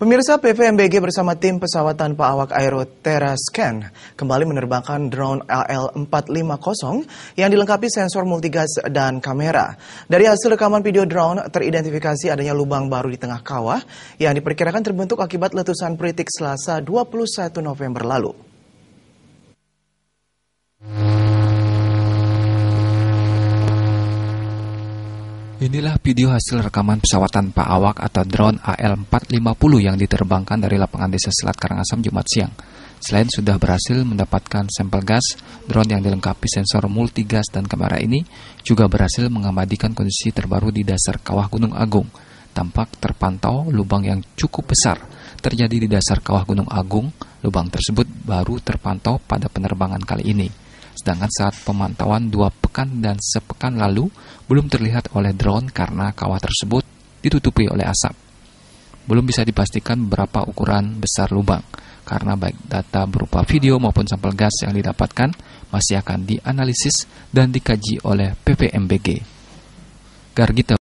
Pemirsa PVMBG bersama tim pesawat tanpa awak Aero Terrascan kembali menerbangkan drone al 450 yang dilengkapi sensor multigas dan kamera. Dari hasil rekaman video drone teridentifikasi adanya lubang baru di tengah kawah yang diperkirakan terbentuk akibat letusan Pritik Selasa 21 November lalu. Inilah video hasil rekaman pesawat tanpa awak atau drone AL-450 yang diterbangkan dari lapangan desa Selat Karangasem Jumat siang. Selain sudah berhasil mendapatkan sampel gas, drone yang dilengkapi sensor multigas dan kamera ini juga berhasil mengamadikan kondisi terbaru di dasar kawah Gunung Agung. Tampak terpantau lubang yang cukup besar terjadi di dasar kawah Gunung Agung. Lubang tersebut baru terpantau pada penerbangan kali ini. Sedangkan saat pemantauan dua pekan dan sepekan lalu belum terlihat oleh drone karena kawah tersebut ditutupi oleh asap. Belum bisa dipastikan berapa ukuran besar lubang, karena baik data berupa video maupun sampel gas yang didapatkan masih akan dianalisis dan dikaji oleh PPMBG. Gargita